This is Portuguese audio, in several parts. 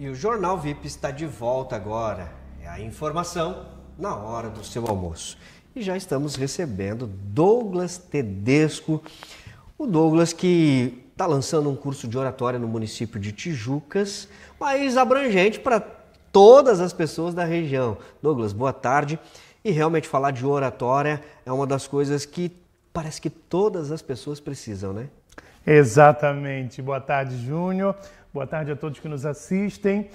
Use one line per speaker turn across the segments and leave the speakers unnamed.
E o Jornal VIP está de volta agora. É a informação na hora do seu almoço. E já estamos recebendo Douglas Tedesco. O Douglas que está lançando um curso de oratória no município de Tijucas, mas abrangente para todas as pessoas da região. Douglas, boa tarde. E realmente falar de oratória é uma das coisas que parece que todas as pessoas
precisam, né? Exatamente. Boa tarde, Júnior. Boa tarde a todos que nos assistem.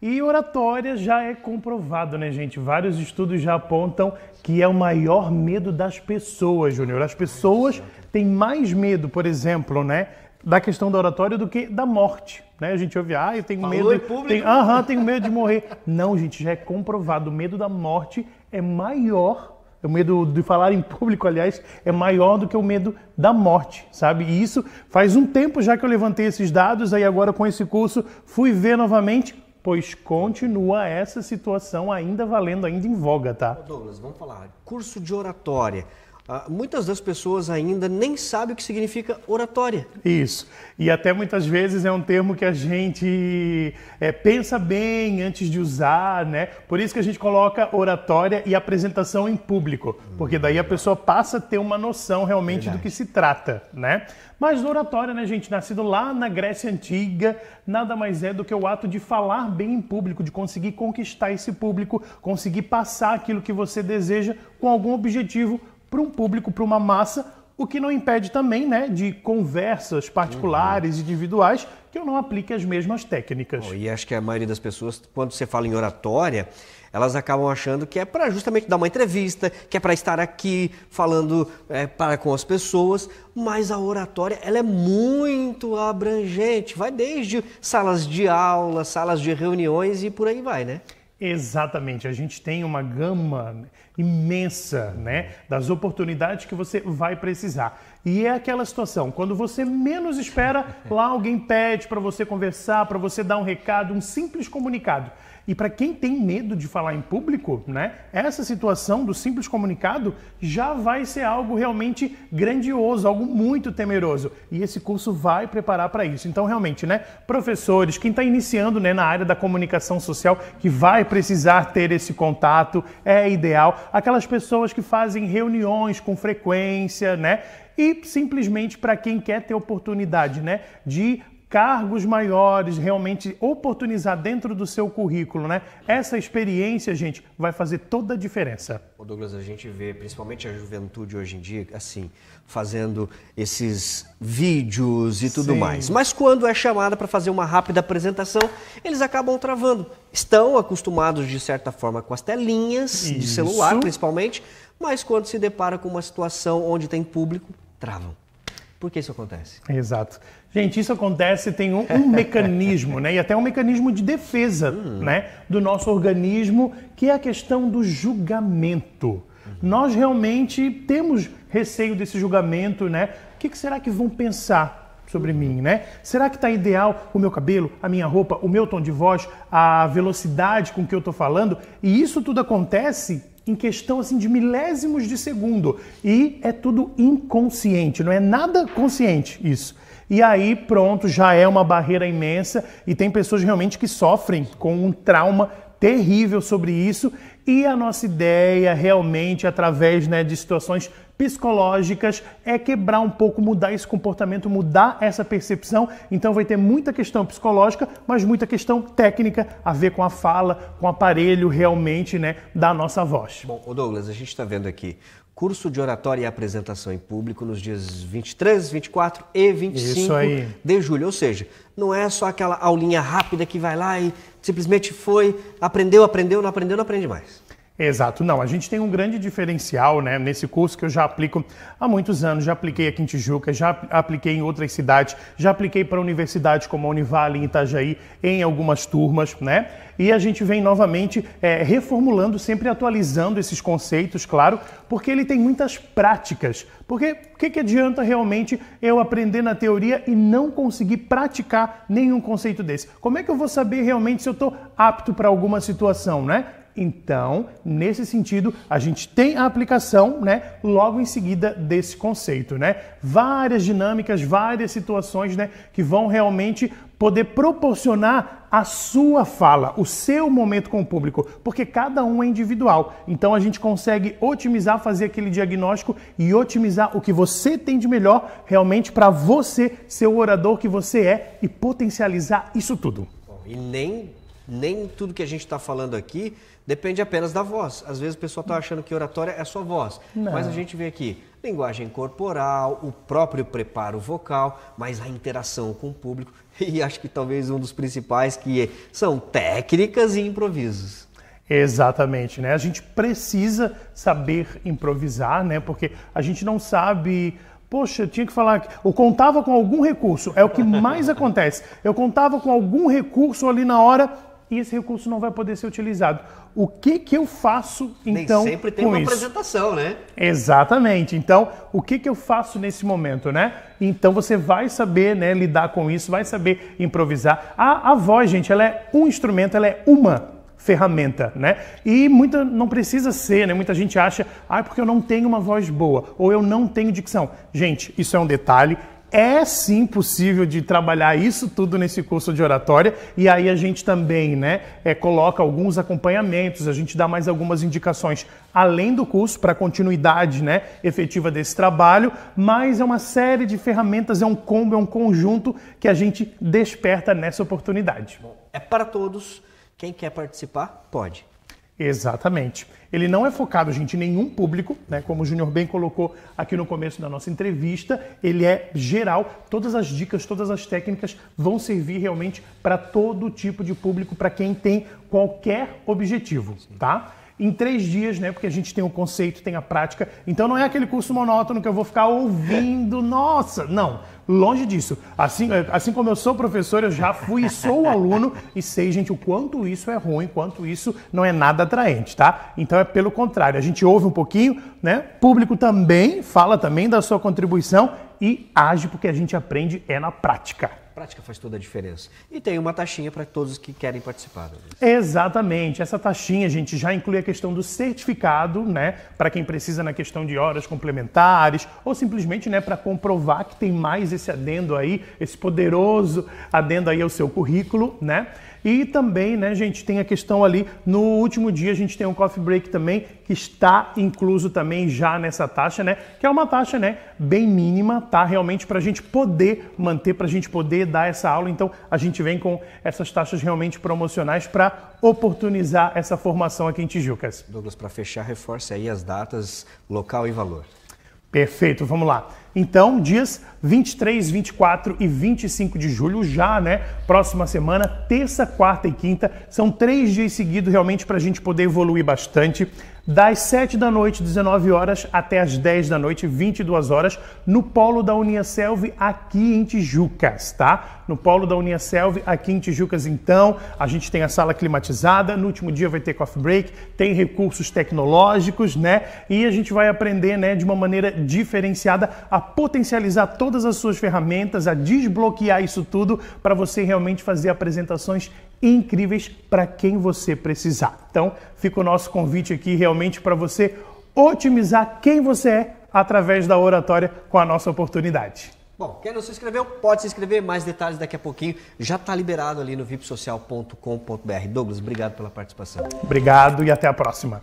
E oratória já é comprovado, né, gente? Vários estudos já apontam que é o maior medo das pessoas, Júnior. As pessoas têm mais medo, por exemplo, né, da questão da oratória do que da morte. Né? A gente ouve, ah, eu tenho Falou medo. Aham, Tenho, aham, tenho medo de morrer. Não, gente, já é comprovado. O medo da morte é maior o medo de falar em público, aliás, é maior do que o medo da morte, sabe? E isso faz um tempo já que eu levantei esses dados, aí agora com esse curso fui ver novamente, pois continua essa situação ainda valendo, ainda em voga, tá? Douglas,
vamos falar. Curso de oratória. Ah, muitas das pessoas ainda nem sabem o que significa
oratória. Isso. E até muitas vezes é um termo que a gente é, pensa bem antes de usar, né? Por isso que a gente coloca oratória e apresentação em público, porque daí a pessoa passa a ter uma noção realmente Verdade. do que se trata, né? Mas oratória, né, gente, nascido lá na Grécia Antiga, nada mais é do que o ato de falar bem em público, de conseguir conquistar esse público, conseguir passar aquilo que você deseja com algum objetivo para um público, para uma massa, o que não impede também né, de conversas particulares, uhum. individuais, que eu não aplique as mesmas técnicas. e
acho que a maioria das pessoas, quando você fala em oratória, elas acabam achando que é para justamente dar uma entrevista, que é para estar aqui falando é, para com as pessoas, mas a oratória ela é muito abrangente, vai desde salas de aula,
salas de reuniões e por aí vai, né? Exatamente, a gente tem uma gama imensa né, das oportunidades que você vai precisar. E é aquela situação, quando você menos espera, lá alguém pede para você conversar, para você dar um recado, um simples comunicado. E para quem tem medo de falar em público, né, essa situação do simples comunicado já vai ser algo realmente grandioso, algo muito temeroso. E esse curso vai preparar para isso. Então, realmente, né, professores, quem está iniciando né, na área da comunicação social, que vai precisar ter esse contato, é ideal. Aquelas pessoas que fazem reuniões com frequência, né? e simplesmente para quem quer ter oportunidade, né, de cargos maiores, realmente oportunizar dentro do seu currículo, né? Essa experiência, gente, vai fazer toda a diferença.
Douglas, a gente vê principalmente a juventude hoje em dia, assim, fazendo esses vídeos e tudo Sim. mais. Mas quando é chamada para fazer uma rápida apresentação, eles acabam travando. Estão acostumados, de certa forma, com as telinhas Isso. de celular, principalmente, mas quando se depara com uma situação onde tem público, travam. Por que
isso acontece? Exato. Gente, isso acontece, tem um, um mecanismo, né? E até um mecanismo de defesa hum. né? do nosso organismo, que é a questão do julgamento. Uhum. Nós realmente temos receio desse julgamento, né? O que, que será que vão pensar? sobre uhum. mim, né? Será que está ideal o meu cabelo, a minha roupa, o meu tom de voz, a velocidade com que eu estou falando? E isso tudo acontece em questão assim de milésimos de segundo. E é tudo inconsciente, não é nada consciente isso. E aí, pronto, já é uma barreira imensa e tem pessoas realmente que sofrem com um trauma terrível sobre isso e a nossa ideia realmente através né, de situações psicológicas é quebrar um pouco, mudar esse comportamento, mudar essa percepção. Então vai ter muita questão psicológica, mas muita questão técnica a ver com a fala, com o aparelho realmente né, da nossa voz. Bom, Douglas, a gente está vendo aqui curso de oratória
e apresentação em público nos dias 23, 24 e 25 de julho. Ou seja, não é só aquela aulinha rápida que vai lá
e Simplesmente foi, aprendeu, aprendeu, não aprendeu, não aprende mais. Exato, não. A gente tem um grande diferencial né, nesse curso que eu já aplico há muitos anos. Já apliquei aqui em Tijuca, já apliquei em outras cidades, já apliquei para universidades como a Univale em Itajaí, em algumas turmas, né? E a gente vem novamente é, reformulando, sempre atualizando esses conceitos, claro, porque ele tem muitas práticas. Porque o que, que adianta realmente eu aprender na teoria e não conseguir praticar nenhum conceito desse? Como é que eu vou saber realmente se eu estou apto para alguma situação, né? Então, nesse sentido, a gente tem a aplicação, né, logo em seguida desse conceito, né? Várias dinâmicas, várias situações, né, que vão realmente poder proporcionar a sua fala, o seu momento com o público, porque cada um é individual. Então a gente consegue otimizar, fazer aquele diagnóstico e otimizar o que você tem de melhor realmente para você ser o orador que você é e potencializar isso tudo.
E nem nem tudo que a gente está falando aqui depende apenas da voz. Às vezes o pessoal está achando que oratória é só voz, Não. mas a gente vê aqui linguagem corporal, o próprio preparo vocal, mas a interação com o público e acho que talvez um dos principais que
são técnicas e improvisos. Exatamente, né? A gente precisa saber improvisar, né? Porque a gente não sabe Poxa, eu tinha que falar. Eu contava com algum recurso. É o que mais acontece. Eu contava com algum recurso ali na hora e esse recurso não vai poder ser utilizado. O que, que eu faço então? Nem sempre tem uma isso? apresentação, né? Exatamente. Então, o que, que eu faço nesse momento, né? Então você vai saber né, lidar com isso, vai saber improvisar. A, a voz, gente, ela é um instrumento, ela é uma ferramenta, né? E muita não precisa ser, né? Muita gente acha, ah, porque eu não tenho uma voz boa ou eu não tenho dicção. Gente, isso é um detalhe, é sim possível de trabalhar isso tudo nesse curso de oratória e aí a gente também, né, é, coloca alguns acompanhamentos, a gente dá mais algumas indicações além do curso para continuidade, né, efetiva desse trabalho, mas é uma série de ferramentas, é um combo, é um conjunto que a gente desperta nessa oportunidade. É para todos. Quem quer participar, pode. Exatamente. Ele não é focado, gente, em nenhum público, né? Como o Júnior bem colocou aqui no começo da nossa entrevista, ele é geral. Todas as dicas, todas as técnicas vão servir realmente para todo tipo de público, para quem tem qualquer objetivo, tá? em três dias, né? Porque a gente tem o conceito, tem a prática. Então não é aquele curso monótono que eu vou ficar ouvindo, nossa, não. Longe disso. Assim, é, assim como eu sou professor, eu já fui e sou aluno e sei, gente, o quanto isso é ruim, quanto isso não é nada atraente, tá? Então é pelo contrário, a gente ouve um pouquinho, né? Público também fala também da sua contribuição e age porque a gente aprende é na prática
prática faz toda a diferença. E tem uma taxinha para todos que querem participar.
Né? Exatamente. Essa taxinha, a gente, já inclui a questão do certificado, né? Para quem precisa na questão de horas complementares, ou simplesmente né, para comprovar que tem mais esse adendo aí, esse poderoso adendo aí ao seu currículo, né? E também, né, gente, tem a questão ali, no último dia a gente tem um coffee break também, que está incluso também já nessa taxa, né? Que é uma taxa, né, bem mínima, tá? Realmente para a gente poder manter, para a gente poder dar essa aula. Então, a gente vem com essas taxas realmente promocionais para oportunizar essa formação aqui em Tijucas. Douglas, para fechar, reforça aí as datas, local e valor. Perfeito, vamos lá. Então, dias 23, 24 e 25 de julho, já, né? Próxima semana, terça, quarta e quinta. São três dias seguidos, realmente, para a gente poder evoluir bastante. Das 7 da noite, 19 horas, até as 10 da noite, 22 horas, no polo da Uniaselv, aqui em Tijucas, tá? No polo da Uniaselv, aqui em Tijucas, então, a gente tem a sala climatizada. No último dia vai ter coffee break, tem recursos tecnológicos, né? E a gente vai aprender, né, de uma maneira diferenciada a a potencializar todas as suas ferramentas, a desbloquear isso tudo para você realmente fazer apresentações incríveis para quem você precisar. Então, fica o nosso convite aqui realmente para você otimizar quem você é através da oratória com a nossa oportunidade.
Bom, quem não se inscreveu, pode se inscrever. Mais detalhes daqui a pouquinho. Já está liberado ali no vipsocial.com.br. Douglas, obrigado pela participação.
Obrigado e até a próxima.